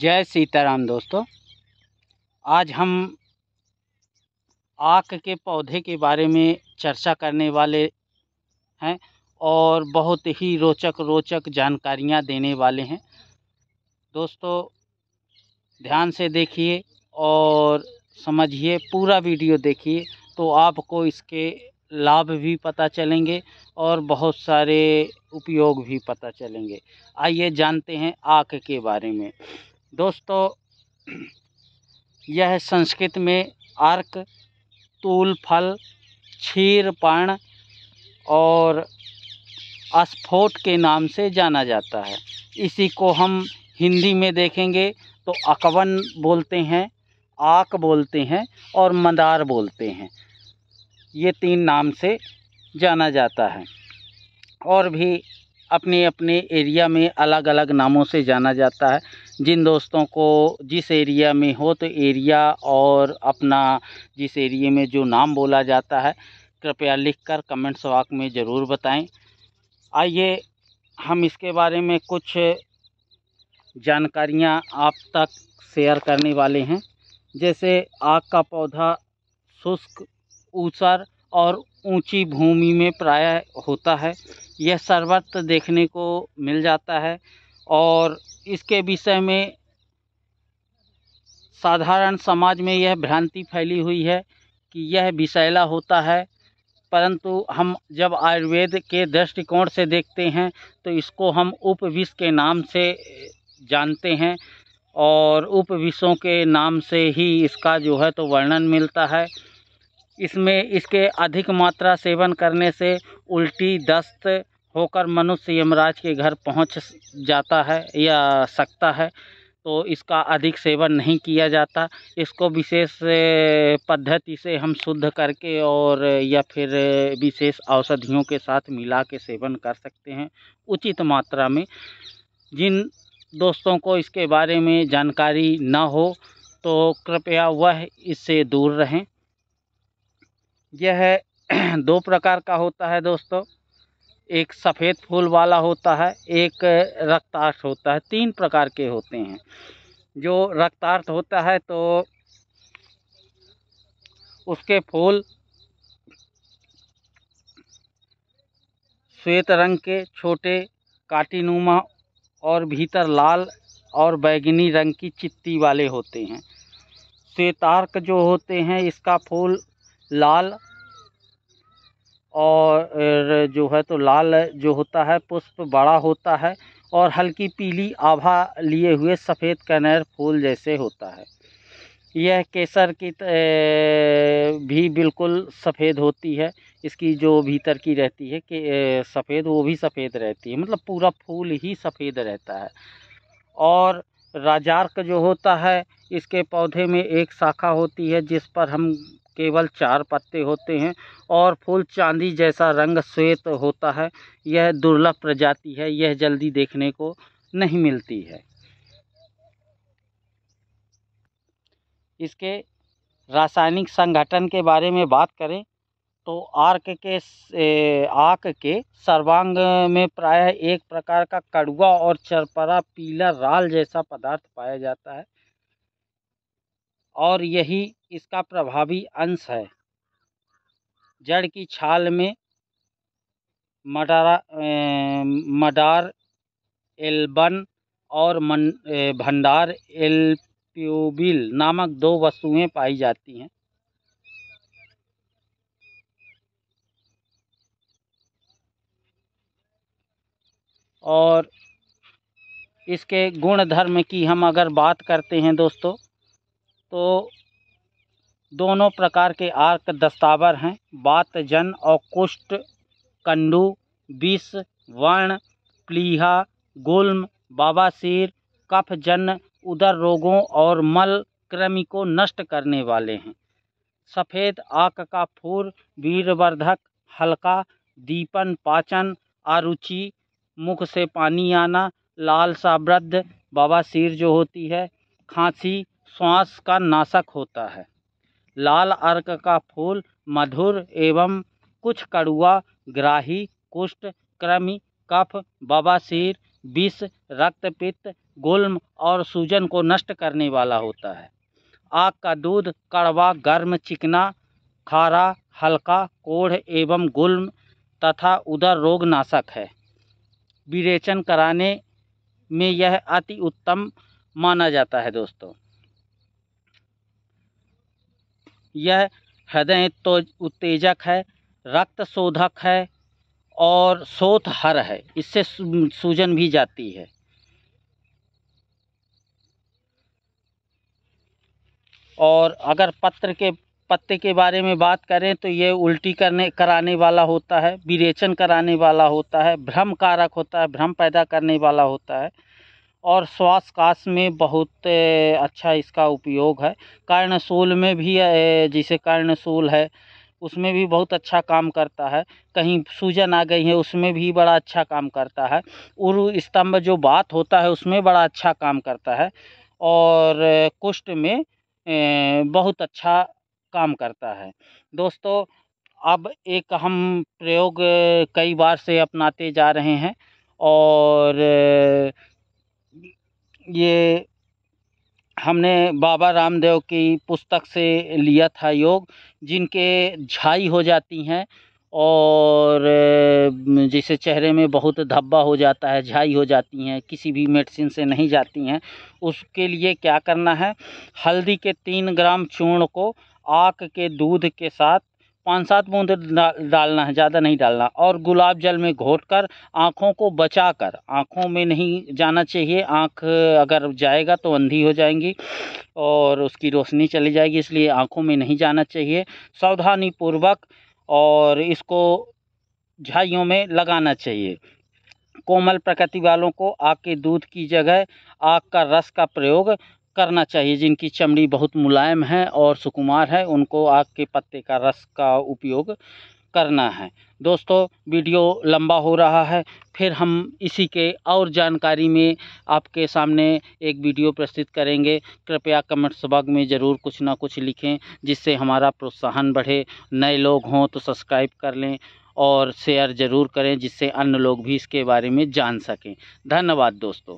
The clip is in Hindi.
जय सीताराम दोस्तों आज हम आक के पौधे के बारे में चर्चा करने वाले हैं और बहुत ही रोचक रोचक जानकारियां देने वाले हैं दोस्तों ध्यान से देखिए और समझिए पूरा वीडियो देखिए तो आपको इसके लाभ भी पता चलेंगे और बहुत सारे उपयोग भी पता चलेंगे आइए जानते हैं आक के बारे में दोस्तों यह संस्कृत में अर्क तूल फल क्षीरपर्ण और अस्फोट के नाम से जाना जाता है इसी को हम हिंदी में देखेंगे तो अकवन बोलते हैं आक बोलते हैं और मदार बोलते हैं ये तीन नाम से जाना जाता है और भी अपने अपने एरिया में अलग अलग नामों से जाना जाता है जिन दोस्तों को जिस एरिया में हो तो एरिया और अपना जिस एरिए में जो नाम बोला जाता है कृपया लिखकर कमेंट्स वाक में ज़रूर बताएं आइए हम इसके बारे में कुछ जानकारियां आप तक शेयर करने वाले हैं जैसे आग का पौधा शुष्क ऊसर और ऊंची भूमि में प्राय होता है यह सर्वत्र देखने को मिल जाता है और इसके विषय में साधारण समाज में यह भ्रांति फैली हुई है कि यह विषैला होता है परंतु हम जब आयुर्वेद के दृष्टिकोण से देखते हैं तो इसको हम उपविष के नाम से जानते हैं और उपविषों के नाम से ही इसका जो है तो वर्णन मिलता है इसमें इसके अधिक मात्रा सेवन करने से उल्टी दस्त होकर मनुष्य यमराज के घर पहुंच जाता है या सकता है तो इसका अधिक सेवन नहीं किया जाता इसको विशेष पद्धति से हम शुद्ध करके और या फिर विशेष औषधियों के साथ मिला के सेवन कर सकते हैं उचित मात्रा में जिन दोस्तों को इसके बारे में जानकारी ना हो तो कृपया वह इससे दूर रहें यह दो प्रकार का होता है दोस्तों एक सफ़ेद फूल वाला होता है एक रक्तार्थ होता है तीन प्रकार के होते हैं जो रक्तार्थ होता है तो उसके फूल श्वेत रंग के छोटे काटीनुमा और भीतर लाल और बैगनी रंग की चित्ती वाले होते हैं श्वेतार्क जो होते हैं इसका फूल लाल और जो है तो लाल जो होता है पुष्प बड़ा होता है और हल्की पीली आभा लिए हुए सफ़ेद कनेर फूल जैसे होता है यह केसर की भी बिल्कुल सफ़ेद होती है इसकी जो भीतर की रहती है कि सफ़ेद वो भी सफ़ेद रहती है मतलब पूरा फूल ही सफ़ेद रहता है और राजार्क जो होता है इसके पौधे में एक शाखा होती है जिस पर हम केवल चार पत्ते होते हैं और फूल चांदी जैसा रंग श्वेत होता है यह दुर्लभ प्रजाति है यह जल्दी देखने को नहीं मिलती है इसके रासायनिक संगठन के बारे में बात करें तो आर्क के आर्क के सर्वांग में प्रायः एक प्रकार का कड़ुआ और चरपरा पीला राल जैसा पदार्थ पाया जाता है और यही इसका प्रभावी अंश है जड़ की छाल में मडारा मडार एल्बन और मन भंडार एल्प्यूबिल नामक दो वस्तुएं पाई जाती हैं और इसके गुणधर्म की हम अगर बात करते हैं दोस्तों तो दोनों प्रकार के आर्क दस्तावर हैं बात जन और कुष्ठ कंडू विष वर्ण प्लीहा गुल्म बाबासीर कफ जन उदर रोगों और मल कृमि को नष्ट करने वाले हैं सफ़ेद आक का फूर वीरवर्धक हल्का दीपन पाचन आरुचि मुख से पानी आना लाल बाबा बवासीर जो होती है खांसी श्वास का नाशक होता है लाल अर्क का फूल मधुर एवं कुछ कड़ुआ ग्राही कुष्ठ कृमि कफ बबासीर विष रक्तपित्त गुल्म और सूजन को नष्ट करने वाला होता है आग का दूध कड़वा गर्म चिकना खारा हल्का कोढ़ एवं गुल्म तथा उदर रोग नाशक है विरेचन कराने में यह अति उत्तम माना जाता है दोस्तों यह हृदय तो उत्तेजक है रक्त शोधक है और शोत हर है इससे सूजन भी जाती है और अगर पत्र के पत्ते के बारे में बात करें तो ये उल्टी करने कराने वाला होता है विरेचन कराने वाला होता है भ्रम कारक होता है भ्रम पैदा करने वाला होता है और श्वास काश में बहुत अच्छा इसका उपयोग है कर्णशूल में भी जिसे कर्णशूल है उसमें भी बहुत अच्छा काम करता है कहीं सूजन आ गई है उसमें भी बड़ा अच्छा काम करता है उर्व स्तंभ जो बात होता है उसमें बड़ा अच्छा काम करता है और कुष्ठ में बहुत अच्छा काम करता है दोस्तों अब एक हम प्रयोग कई बार से अपनाते जा रहे हैं और ये हमने बाबा रामदेव की पुस्तक से लिया था योग जिनके झाई हो जाती हैं और जैसे चेहरे में बहुत धब्बा हो जाता है झाई हो जाती हैं किसी भी मेडिसिन से नहीं जाती हैं उसके लिए क्या करना है हल्दी के तीन ग्राम चूर्ण को आक के दूध के साथ पाँच सात बूंद डालना है ज़्यादा नहीं डालना और गुलाब जल में घोट कर आँखों को बचा कर आँखों में नहीं जाना चाहिए आँख अगर जाएगा तो अंधी हो जाएंगी और उसकी रोशनी चली जाएगी इसलिए आँखों में नहीं जाना चाहिए सावधानी पूर्वक और इसको झाइयों में लगाना चाहिए कोमल प्रकृति वालों को आग के दूध की जगह आग का रस का प्रयोग करना चाहिए जिनकी चमड़ी बहुत मुलायम है और सुकुमार है उनको आग के पत्ते का रस का उपयोग करना है दोस्तों वीडियो लंबा हो रहा है फिर हम इसी के और जानकारी में आपके सामने एक वीडियो प्रस्तुत करेंगे कृपया कमेंट्स बॉक्स में ज़रूर कुछ ना कुछ लिखें जिससे हमारा प्रोत्साहन बढ़े नए लोग हों तो सब्सक्राइब कर लें और शेयर ज़रूर करें जिससे अन्य लोग भी इसके बारे में जान सकें धन्यवाद दोस्तों